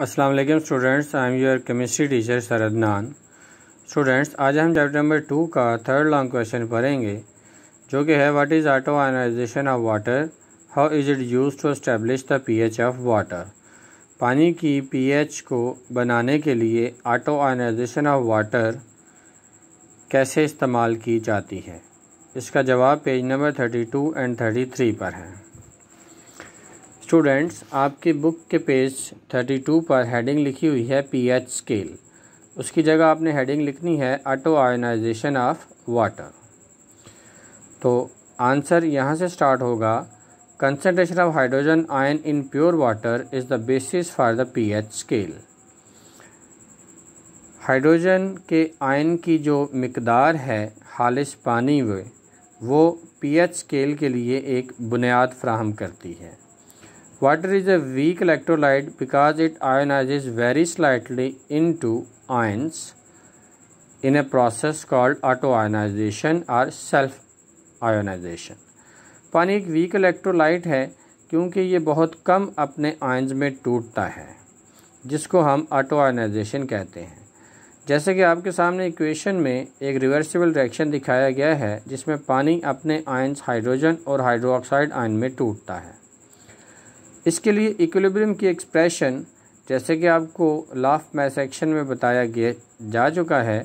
अस्सलाम वालेकुम students I am your chemistry teacher सरदनान students आज हम चैप्टर नंबर टू का थर्ड लॉन्ग क्वेश्चन पढ़ेंगे जो कि है what is auto ionization of water how is it use to establish the pH of water पानी की पीएच को बनाने के लिए ऑटो आयनाइजेशन ऑफ वाटर कैसे इस्तेमाल की जाती है इसका जवाब page number thirty two and thirty three पर है स्टूडेंट्स आपकी बुक के पेज 32 पर हेडिंग लिखी हुई है पीएच स्केल उसकी जगह आपने हेडिंग लिखनी है ऑटो आयनाइजेशन ऑफ वाटर तो आंसर यहाँ से स्टार्ट होगा concentration of hydrogen ion in pure water is the basis for the pH scale hydrogen के आयन की जो मकदार है हालिश पानी में वो पीएच स्केल के लिए एक बुनियाद फ्राहम करती है Water is a weak electrolyte because it ionizes very slightly into ions in a process called autoionization or self ionization. पानी एक वीक इलेक्ट्रोलाइट है क्योंकि ये बहुत कम अपने आयंस में टूटता है जिसको हम ऑटो आयनाइजेशन कहते हैं जैसे कि आपके सामने इक्वेशन में एक रिवर्सिबल रिएक्शन दिखाया गया है जिसमें पानी अपने आयंस हाइड्रोजन और हाइड्रोक्साइड आयन में टूटता है इसके लिए इक्विलिब्रियम की एक्सप्रेशन जैसे कि आपको लाफ मैसेक्शन में बताया गया जा चुका है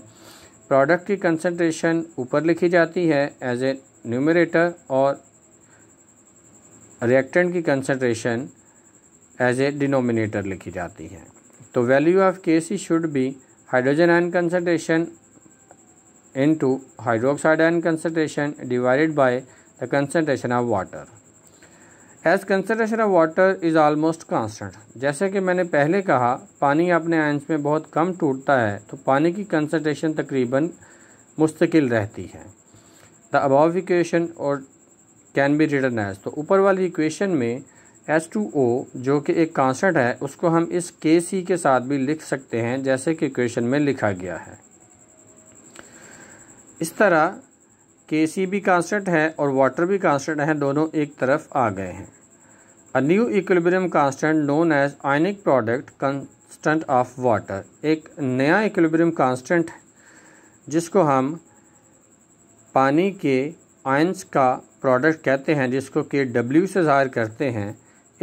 प्रोडक्ट की कंसंट्रेशन ऊपर लिखी जाती है एज ए न्यूमरेटर और रिएक्टेंट की कंसंट्रेशन एज ए डिनोमिनेटर लिखी जाती है तो value of K C should be hydrogen ion concentration into hydroxide ion concentration divided by the concentration of water as concentration of water is almost constant जैसे कि मैंने पहले कहा पानी अपने आयंस में बहुत कम टूटता है तो पानी की कंसनट्रेशन तकरीबन मुस्तकिल रहती है द अबाव इक्वेशन और कैन बी रिटर्न एज तो ऊपर वाली इक्वेशन में एस टू ओ जो कि एक कॉन्सटेंट है उसको हम इस के सी के साथ भी लिख सकते हैं जैसे कि इक्वेशन में लिखा गया है इस तरह के सी भी कांस्टेंट है और वाटर भी कांस्टेंट है दोनों एक तरफ आ गए हैं a new equilibrium constant known as ionic product constant of water एक नया इक्विलिब्रियम कांस्टेंट जिसको हम पानी के आयंस का प्रोडक्ट कहते हैं जिसको के डब्ल्यू से ज़ाहिर करते हैं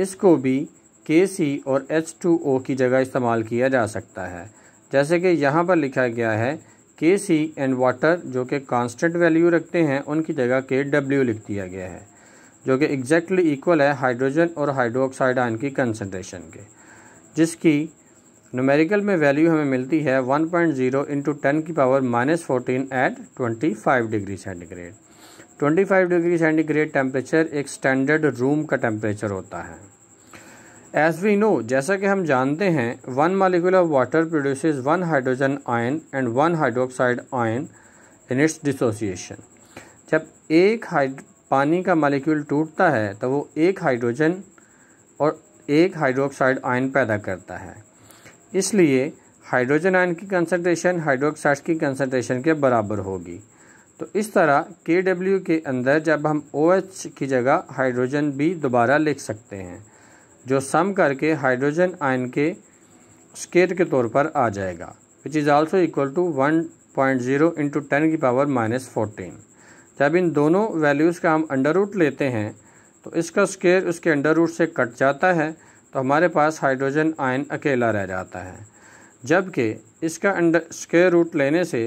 इसको भी के सी और एच टू ओ की जगह इस्तेमाल किया जा सकता है जैसे कि यहाँ पर लिखा गया है के सी एंड वाटर जो कि कांस्टेंट वैल्यू रखते हैं उनकी जगह के डब्ल्यू लिख दिया गया है जो कि एग्जैक्टली इक्वल है हाइड्रोजन और हाइड्रो ऑक्साइड आयन की कंसनट्रेशन के जिसकी नोमेरिकल में वैल्यू हमें मिलती है 1.0 पॉइंट जीरो इंटू टेन की power minus fourteen at twenty five degree centigrade twenty five degree centigrade temperature एक स्टैंडर्ड रूम का टेम्परेचर होता है एज वी नो जैसा कि हम जानते हैं one molecule of water produce one hydrogen ion and one hydroxide ion in its dissociation जब एक हाइड पानी का मालिक्यूल टूटता है तो वो एक हाइड्रोजन और एक हाइड्रोक्साइड आयन पैदा करता है इसलिए हाइड्रोजन आयन की कंसनट्रेशन हाइड्रोक्साइड की कंसनट्रेशन के बराबर होगी तो इस तरह के डब्ल्यू के अंदर जब हम ओ OH की जगह हाइड्रोजन भी दोबारा लिख सकते हैं जो सम करके हाइड्रोजन आयन के स्केट के तौर पर आ जाएगा which is also equal to one point zero into ten की पावर माइनस फोर्टीन जब इन दोनों वैल्यूज़ का हम अंडर रूट लेते हैं तो इसका स्केयर उसके अंडर रूट से कट जाता है तो हमारे पास हाइड्रोजन आयन अकेला रह जाता है जबकि इसका अंडर स्केयर रूट लेने से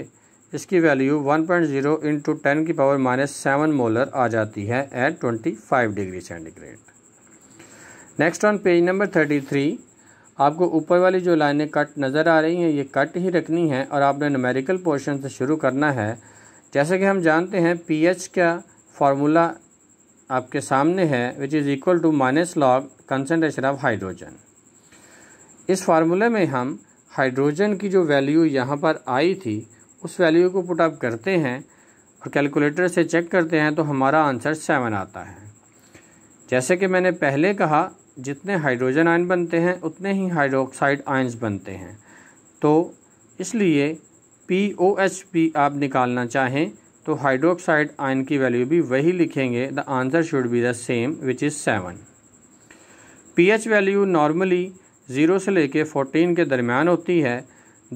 इसकी value 1.0 point zero into ten की पावर माइनस सेवन मोलर आ जाती है at 25 degree centigrade next on page number thirty three आपको ऊपर वाली जो लाइनें कट नज़र आ रही हैं ये कट ही रखनी है और आपने नमेरिकल पोर्शन से शुरू करना है जैसे कि हम जानते हैं पी एच का फार्मूला आपके सामने है which is equal to minus log concentration of hydrogen इस फार्मूले में हम हाइड्रोजन की जो वैल्यू यहाँ पर आई थी उस वैल्यू को पुट अप करते हैं और कैलकुलेटर से चेक करते हैं तो हमारा आंसर सेवन आता है जैसे कि मैंने पहले कहा जितने हाइड्रोजन आयन बनते हैं उतने ही हाइड्रोक्साइड आयन्स बनते हैं तो इसलिए पी ओ एच पी आप निकालना चाहें तो हाइड्रोक्साइड आयन की वैल्यू भी वही लिखेंगे the answer should be the same which is seven P H value normally zero से लेके फोर्टीन के दरमियान होती है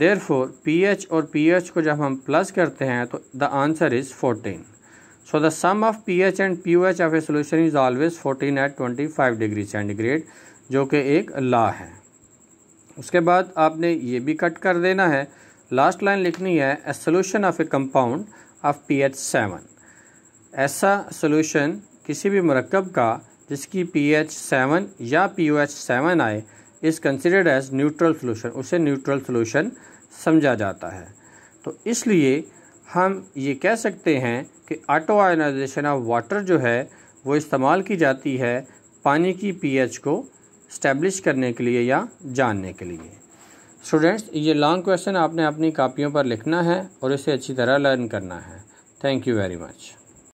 देर फोर पी एच और पी एच को जब हम प्लस करते हैं तो the answer is fourteen So the sum of pH and pH of a solution is always 14 at 25 degree centigrade जो कि एक ला है उसके बाद आपने ये भी कट कर देना है लास्ट लाइन लिखनी है a solution of a compound of P H seven ऐसा सोल्यूशन किसी भी मरकब का जिसकी पी एच सेवन या पी ओ एच सेवन आए is considered as neutral solution उसे न्यूट्रल सोल्यूशन समझा जाता है तो इसलिए हम ये कह सकते हैं कि ऑटो आयनाइजेशन ऑफ वाटर जो है वो इस्तेमाल की जाती है पानी की पीएच को स्टैब्लिश करने के लिए या जानने के लिए स्टूडेंट्स ये लॉन्ग क्वेश्चन आपने अपनी कापियों पर लिखना है और इसे अच्छी तरह लर्न करना है थैंक यू वेरी मच